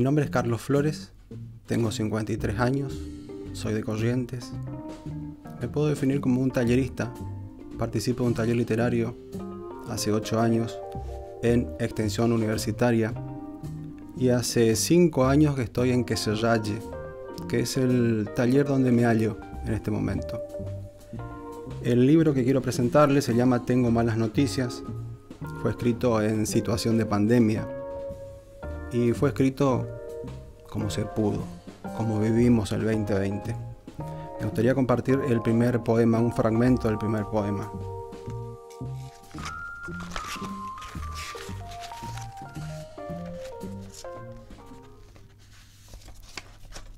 Mi nombre es Carlos Flores, tengo 53 años, soy de Corrientes. Me puedo definir como un tallerista, participo de un taller literario hace 8 años en extensión universitaria y hace 5 años que estoy en Queserralle, que es el taller donde me hallo en este momento. El libro que quiero presentarles se llama Tengo malas noticias, fue escrito en situación de pandemia y fue escrito como se pudo, como vivimos el 2020. Me gustaría compartir el primer poema, un fragmento del primer poema.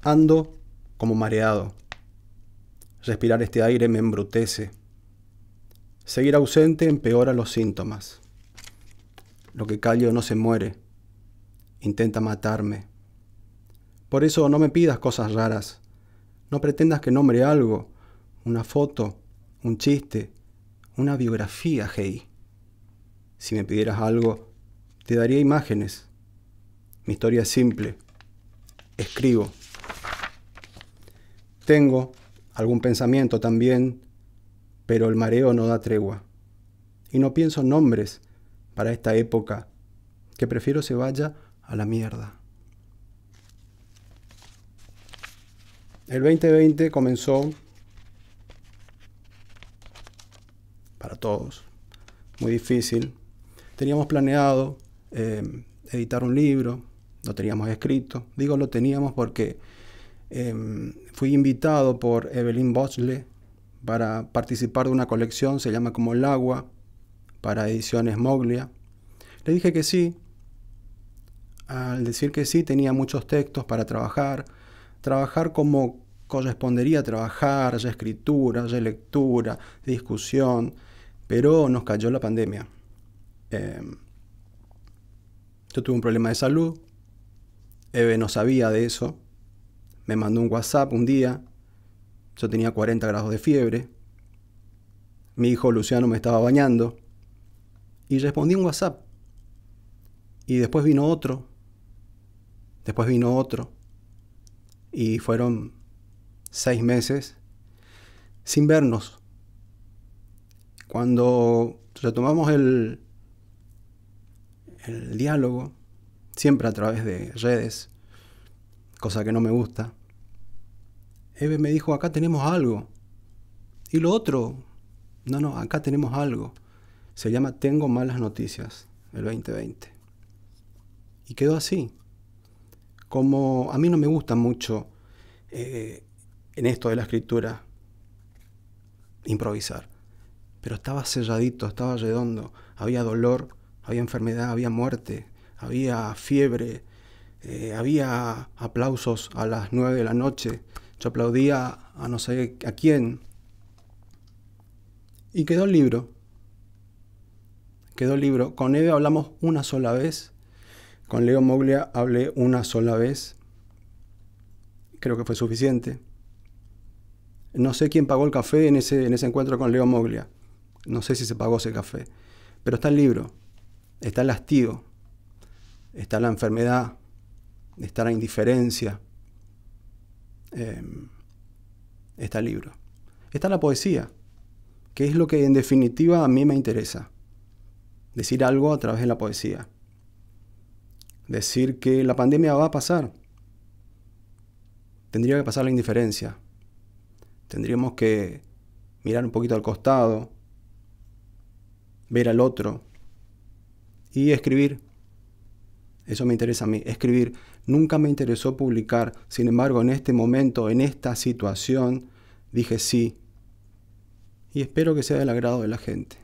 Ando como mareado. Respirar este aire me embrutece. Seguir ausente empeora los síntomas. Lo que callo no se muere, intenta matarme. Por eso no me pidas cosas raras. No pretendas que nombre algo, una foto, un chiste, una biografía, hey. Si me pidieras algo, te daría imágenes. Mi historia es simple. Escribo. Tengo algún pensamiento también, pero el mareo no da tregua. Y no pienso nombres para esta época, que prefiero se vaya a la mierda. El 2020 comenzó para todos, muy difícil. Teníamos planeado eh, editar un libro, lo teníamos escrito. Digo lo teníamos porque em, fui invitado por Evelyn Bosley para participar de una colección, se llama como El Agua, para ediciones Moglia. Le dije que sí, al decir que sí, tenía muchos textos para trabajar, trabajar como correspondería trabajar, ya escritura, ya lectura, discusión, pero nos cayó la pandemia. Em, yo tuve un problema de salud, Eve no sabía de eso, me mandó un WhatsApp un día, yo tenía 40 grados de fiebre, mi hijo Luciano me estaba bañando, y respondí un WhatsApp. Y después vino otro, Después vino otro. Y fueron seis meses sin vernos. Cuando retomamos el, el diálogo, siempre a través de redes, cosa que no me gusta, Eve me dijo, acá tenemos algo. Y lo otro, no, no, acá tenemos algo. Se llama Tengo malas noticias, el 2020. Y quedó así como a mí no me gusta mucho eh, en esto de la escritura improvisar, pero estaba selladito, estaba redondo, había dolor, había enfermedad, había muerte, había fiebre, eh, había aplausos a las nueve de la noche, yo aplaudía a no sé a quién, y quedó el libro. Quedó el libro. Con Eve hablamos una sola vez con Leo Moglia hablé una sola vez. Creo que fue suficiente. No sé quién pagó el café en ese, en ese encuentro con Leo Moglia. No sé si se pagó ese café. Pero está el libro, está el hastío, está la enfermedad, está la indiferencia. Eh, está el libro. Está la poesía, que es lo que en definitiva a mí me interesa. Decir algo a través de la poesía decir que la pandemia va a pasar. Tendría que pasar la indiferencia. Tendríamos que mirar un poquito al costado, ver al otro y escribir. Eso me interesa a mí, escribir. Nunca me interesó publicar, sin embargo, en este momento, en esta situación, dije sí. Y espero que sea del agrado de la gente.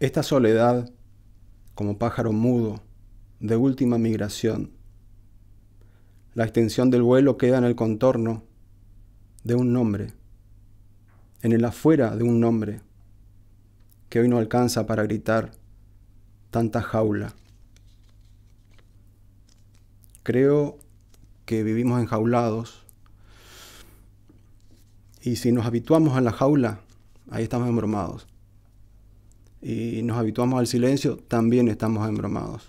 Esta soledad, como pájaro mudo, de última migración. La extensión del vuelo queda en el contorno de un nombre, en el afuera de un nombre, que hoy no alcanza para gritar tanta jaula. Creo que vivimos enjaulados y si nos habituamos a la jaula, ahí estamos embromados y nos habituamos al silencio, también estamos embromados.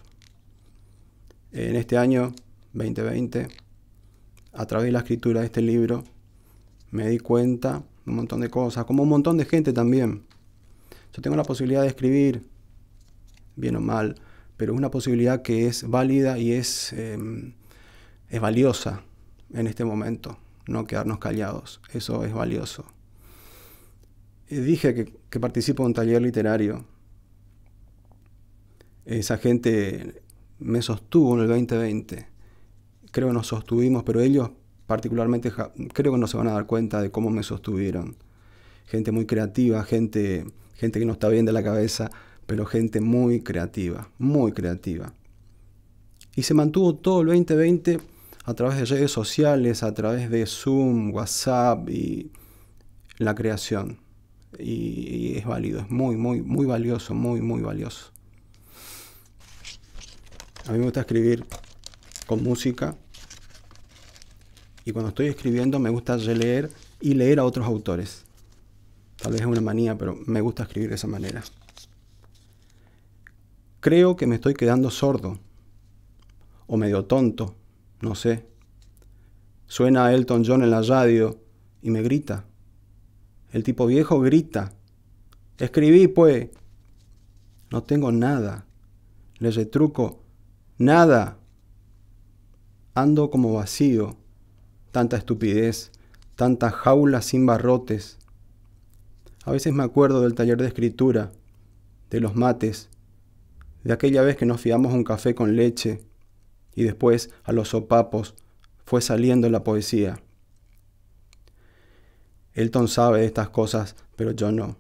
En este año 2020, a través de la escritura de este libro, me di cuenta un montón de cosas, como un montón de gente también. Yo tengo la posibilidad de escribir, bien o mal, pero es una posibilidad que es válida y es, em, es valiosa en este momento, no quedarnos callados, eso es valioso. Eh, dije que, participo en un taller literario. Esa gente me sostuvo en el 2020. Creo que nos sostuvimos, pero ellos particularmente creo que no se van a dar cuenta de cómo me sostuvieron. Gente muy creativa, gente, gente que no está bien de la cabeza, pero gente muy creativa, muy creativa. Y se mantuvo todo el 2020 a través de redes sociales, a través de Zoom, WhatsApp y la creación y, es válido, es muy, muy, muy valioso, muy, muy valioso. A mí me gusta escribir con música y cuando estoy escribiendo me gusta releer y leer a otros autores. Tal vez es una manía, pero me gusta escribir de esa manera. Creo que me estoy quedando sordo o medio tonto, no sé. Suena Elton John en la radio y me grita. El tipo viejo grita. Escribí, pues. No tengo nada. Le retruco. Nada. Ando como vacío. Tanta estupidez. tanta jaula sin barrotes. A veces me acuerdo del taller de escritura, de los mates, de aquella vez que nos fiamos un café con leche y después a los sopapos fue saliendo la poesía. Elton sabe estas cosas, pero yo no.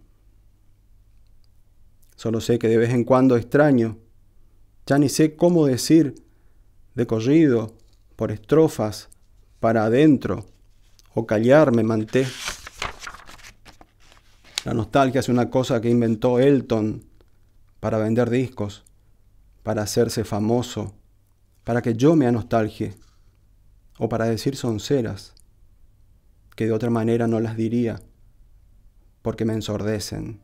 Solo sé que de vez en cuando extraño. Ya ni sé cómo decir de corrido, por estrofas, para adentro, o callarme, manté. La nostalgia es una cosa que inventó Elton para vender discos, para hacerse famoso, para que yo me anostalgie, o para decir sonceras que de otra manera no las diría, porque me ensordecen.